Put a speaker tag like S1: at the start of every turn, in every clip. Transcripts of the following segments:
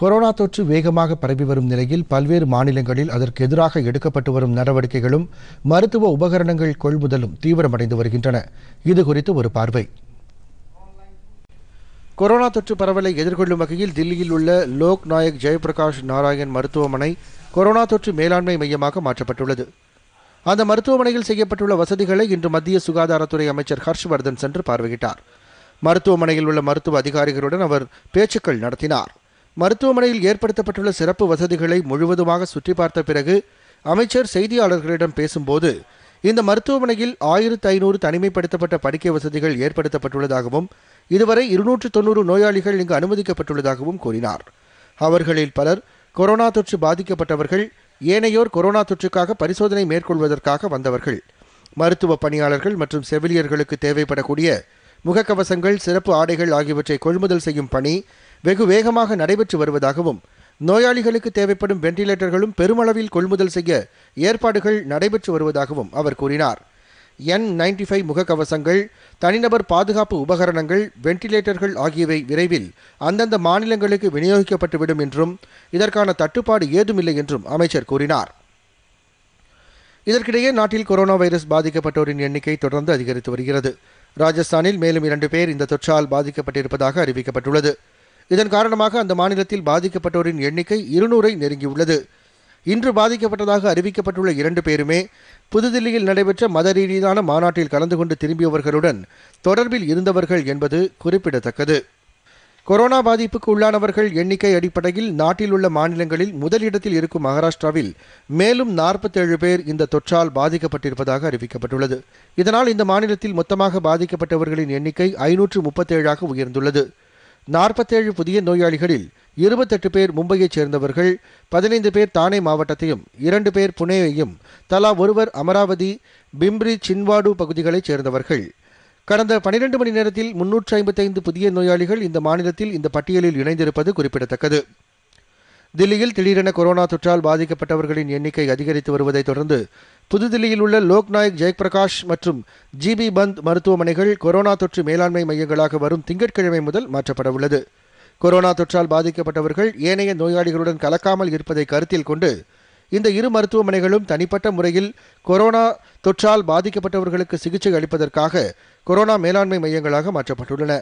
S1: corona தொற்று வேகமாக பரவி வரும் நிலையில் பல்வேறு மாநிலங்களில் அதற்கு எதிராக எடுக்கப்பட்டு வரும் நடவடிக்கைகளும் மருத்துவ உபகரணங்கள் கொள்முதலும் தீவிரமடைந்து வருகின்றன இது குறித்து ஒரு பார்வை கொரோனா தொற்று பரவலை எதிர்கொள்ளும் வகையில் தில்லியில் உள்ள லோக் நாயக் ஜெயபிரகாஷ் நாராயண் மருத்துவமனை கொரோனா தொற்று மேலாண்மை மையமாக மாற்றப்பட்டுள்ளது அந்த மருத்துவமனையில் செய்யப்பட்டுள்ள வசதிகளை இன்று மத்திய சுகாதாரத்துறை அமைச்சர் ஹர்ஷ்வர்தன் சென்று பார்வையிட்டார் மருத்துவமனையில் உள்ள மருத்துவ அதிகாரிகளுடன் அவர் பேச்சுக்கள் நடத்தினார் மருத்துவமனையில் ஏற்படுத்தப்பட்டுள்ள சிறப்பு வசதிகளை முழுவதுமாக சுற்றி பார்த்த பிறகு அமைச்சர் செய்தியாளர்களிடம் பேசும்போது இந்த மருத்துவமனையில் ஆயிரத்து ஐநூறு தனிமைப்படுத்தப்பட்ட படுக்கை வசதிகள் ஏற்படுத்தப்பட்டுள்ளதாகவும் இதுவரை இருநூற்று தொன்னூறு நோயாளிகள் இங்கு அனுமதிக்கப்பட்டுள்ளதாகவும் கூறினார் அவர்களில் பலர் கொரோனா தொற்று பாதிக்கப்பட்டவர்கள் ஏனையோர் கொரோனா தொற்றுக்காக பரிசோதனை மேற்கொள்வதற்காக வந்தவர்கள் மருத்துவ பணியாளர்கள் மற்றும் செவிலியர்களுக்கு தேவைப்படக்கூடிய முகக்கவசங்கள் சிறப்பு ஆடைகள் ஆகியவற்றை கொள்முதல் செய்யும் பணி வெகு வேகமாக நடைபெற்று வருவதாகவும் நோயாளிகளுக்கு தேவைப்படும் வெண்டிலேட்டர்களும் பெருமளவில் கொள்முதல் செய்ய ஏற்பாடுகள் நடைபெற்று வருவதாகவும் அவர் கூறினார் என் நைன்டி ஃபைவ் முகக்கவசங்கள் தனிநபர் பாதுகாப்பு உபகரணங்கள் வெண்டிலேட்டர்கள் ஆகியவை விரைவில் அந்தந்த மாநிலங்களுக்கு விநியோகிக்கப்பட்டுவிடும் என்றும் இதற்கான தட்டுப்பாடு ஏதுமில்லை என்றும் அமைச்சர் கூறினார் இதற்கிடையே நாட்டில் கொரோனா வைரஸ் பாதிக்கப்பட்டோரின் எண்ணிக்கை தொடர்ந்து அதிகரித்து வருகிறது ராஜஸ்தானில் மேலும் இரண்டு பேர் இந்த தொற்றால் பாதிக்கப்பட்டிருப்பதாக அறிவிக்கப்பட்டுள்ளது இதன் காரணமாக அந்த மாநிலத்தில் பாதிக்கப்பட்டோரின் எண்ணிக்கை இருநூறை நெருங்கியுள்ளது இன்று பாதிக்கப்பட்டதாக அறிவிக்கப்பட்டுள்ள இரண்டு பேருமே புதுதில்லியில் நடைபெற்ற மத ரீதியான மாநாட்டில் கலந்து கொண்டு திரும்பியவர்களுடன் தொடர்பில் இருந்தவர்கள் என்பது குறிப்பிடத்தக்கது கொரோனா பாதிப்புக்கு உள்ளானவர்கள் எண்ணிக்கை அடிப்படையில் நாட்டில் உள்ள மாநிலங்களில் முதலிடத்தில் இருக்கும் மகாராஷ்டிராவில் மேலும் நாற்பத்தேழு பேர் இந்த தொற்றால் பாதிக்கப்பட்டிருப்பதாக அறிவிக்கப்பட்டுள்ளது இதனால் இந்த மாநிலத்தில் மொத்தமாக பாதிக்கப்பட்டவர்களின் எண்ணிக்கை ஐநூற்று முப்பத்தேழாக உயர்ந்துள்ளது நாற்பத்தேழு புதிய நோயாளிகளில் இருபத்தெட்டு பேர் மும்பையைச் சேர்ந்தவர்கள் பதினைந்து பேர் தானே மாவட்டத்தையும் இரண்டு பேர் புனேயையும் தலா ஒருவர் அமராவதி பிம்ரி சின்வாடு பகுதிகளைச் சேர்ந்தவர்கள் கடந்த பனிரெண்டு மணி நேரத்தில் முன்னூற்று ஐம்பத்தைந்து புதிய நோயாளிகள் இந்த மாநிலத்தில் இந்த பட்டியலில் இணைந்திருப்பது குறிப்பிடத்தக்கது தில்லியில் திடீரென கொரோனா தொற்றால் பாதிக்கப்பட்டவர்களின் எண்ணிக்கை அதிகரித்து வருவதை தொடர்ந்து புதுதில்லியில் உள்ள லோக்நாயக் ஜெயபிரகாஷ் மற்றும் ஜிபி பந்த் மருத்துவமனைகள் கொரோனா தொற்று மேலாண்மை மையங்களாக வரும் திங்கட்கிழமை முதல் மாற்றப்பட உள்ளது கொரோனா தொற்றால் பாதிக்கப்பட்டவர்கள் ஏனைய நோயாளிகளுடன் கலக்காமல் இருப்பதை கருத்தில் கொண்டு இந்த இரு மருத்துவமனைகளும் தனிப்பட்ட முறையில் கொரோனா தொற்றால் பாதிக்கப்பட்டவர்களுக்கு சிகிச்சை அளிப்பதற்காக கொரோனா மேலாண்மை மையங்களாக மாற்றப்பட்டுள்ளன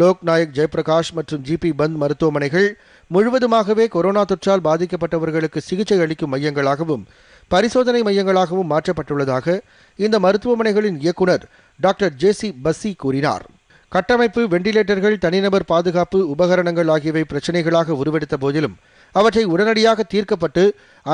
S1: லோக்நாயக் ஜெயபிரகாஷ் மற்றும் ஜிபி பந்த் மருத்துவமனைகள் முழுவதுமாகவே கொரோனா தொற்றால் பாதிக்கப்பட்டவர்களுக்கு சிகிச்சை அளிக்கும் மையங்களாகவும் பரிசோதனை மையங்களாகவும் மாற்றப்பட்டுள்ளதாக இந்த மருத்துவமனைகளின் இயக்குநர் டாக்டர் ஜே சி பஸ்ஸி கூறினார் கட்டமைப்பு வெண்டிலேட்டர்கள் தனிநபர் பாதுகாப்பு உபகரணங்கள் ஆகியவை பிரச்சினைகளாக உருவெடுத்த போதிலும் அவற்றை உடனடியாக தீர்க்கப்பட்டு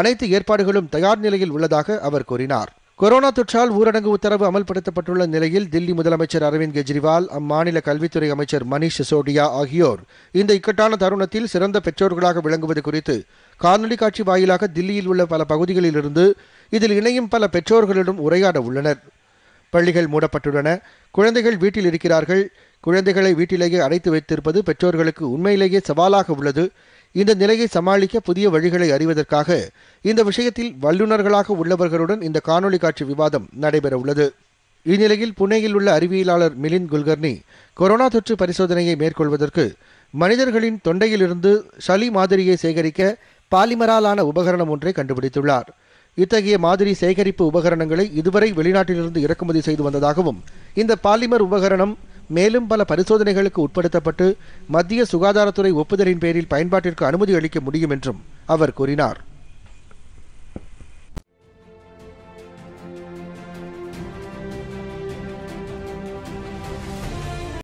S1: அனைத்து ஏற்பாடுகளும் தயார் நிலையில் உள்ளதாக அவர் கூறினார் கொரோனா தொற்றால் ஊரடங்கு உத்தரவு அமல்படுத்தப்பட்டுள்ள நிலையில் தில்லி முதலமைச்சர் அரவிந்த் கெஜ்ரிவால் அம்மாநில கல்வித்துறை அமைச்சர் மணிஷ் சிசோடியா ஆகியோர் இந்த இக்கட்டான தருணத்தில் சிறந்த பெற்றோர்களாக விளங்குவது குறித்து காணொலி காட்சி வாயிலாக தில்லியில் உள்ள பல பகுதிகளிலிருந்து இதில் இணையும் பல பெற்றோர்களிடம் உரையாட உள்ளனர் பள்ளிகள் மூடப்பட்டுள்ளன குழந்தைகள் வீட்டில் இருக்கிறார்கள் குழந்தைகளை வீட்டிலேயே அடைத்து வைத்திருப்பது பெற்றோர்களுக்கு உண்மையிலேயே சவாலாக உள்ளது இந்த நிலையை சமாளிக்க புதிய வழிகளை அறிவதற்காக இந்த விஷயத்தில் வல்லுநர்களாக உள்ளவர்களுடன் இந்த காணொலி காட்சி விவாதம் நடைபெறவுள்ளது இந்நிலையில் புனேயில் உள்ள அறிவியலாளர் மிலின் குல்கர்னி கொரோனா தொற்று பரிசோதனையை மேற்கொள்வதற்கு மனிதர்களின் தொண்டையிலிருந்து சளி மாதிரியை சேகரிக்க பாலிமராலான உபகரணம் ஒன்றை கண்டுபிடித்துள்ளார் இத்தகைய மாதிரி சேகரிப்பு உபகரணங்களை இதுவரை வெளிநாட்டிலிருந்து இறக்குமதி செய்து வந்ததாகவும் இந்த பாலிமர் உபகரணம் மேலும் பல பரிசோதனைகளுக்கு உட்படுத்தப்பட்டு மத்திய சுகாதாரத்துறை ஒப்புதலின் பேரில் பயன்பாட்டிற்கு அனுமதி அளிக்க முடியும் என்றும் அவர் கூறினார்